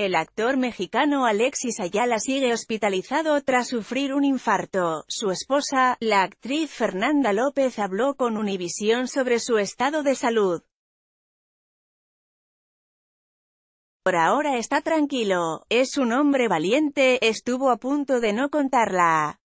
El actor mexicano Alexis Ayala sigue hospitalizado tras sufrir un infarto. Su esposa, la actriz Fernanda López habló con Univisión sobre su estado de salud. Por ahora está tranquilo, es un hombre valiente, estuvo a punto de no contarla.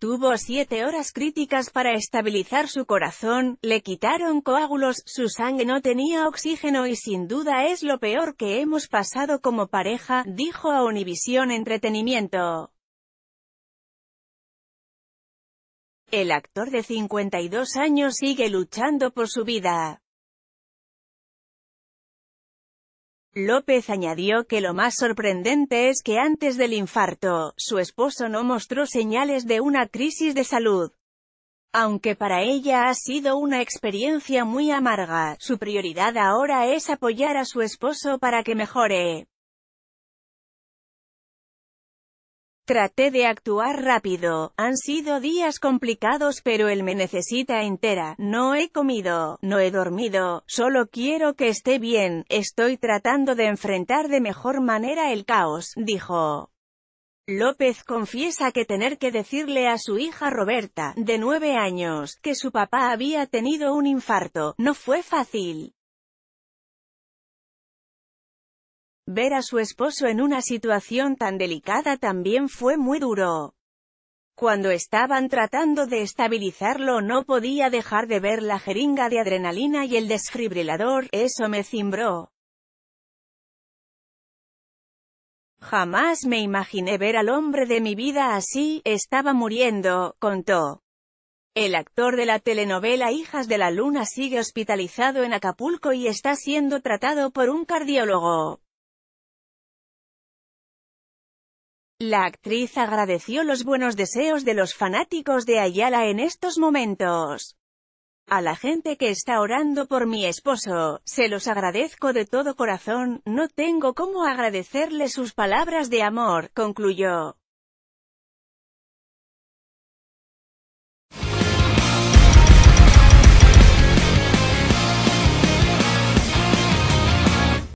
Tuvo siete horas críticas para estabilizar su corazón, le quitaron coágulos, su sangre no tenía oxígeno y sin duda es lo peor que hemos pasado como pareja, dijo a Univisión Entretenimiento. El actor de 52 años sigue luchando por su vida. López añadió que lo más sorprendente es que antes del infarto, su esposo no mostró señales de una crisis de salud. Aunque para ella ha sido una experiencia muy amarga, su prioridad ahora es apoyar a su esposo para que mejore. Traté de actuar rápido, han sido días complicados pero él me necesita entera, no he comido, no he dormido, solo quiero que esté bien, estoy tratando de enfrentar de mejor manera el caos, dijo. López confiesa que tener que decirle a su hija Roberta, de nueve años, que su papá había tenido un infarto, no fue fácil. Ver a su esposo en una situación tan delicada también fue muy duro. Cuando estaban tratando de estabilizarlo no podía dejar de ver la jeringa de adrenalina y el desfibrilador, eso me cimbró. Jamás me imaginé ver al hombre de mi vida así, estaba muriendo, contó. El actor de la telenovela Hijas de la Luna sigue hospitalizado en Acapulco y está siendo tratado por un cardiólogo. La actriz agradeció los buenos deseos de los fanáticos de Ayala en estos momentos. A la gente que está orando por mi esposo, se los agradezco de todo corazón, no tengo cómo agradecerle sus palabras de amor, concluyó.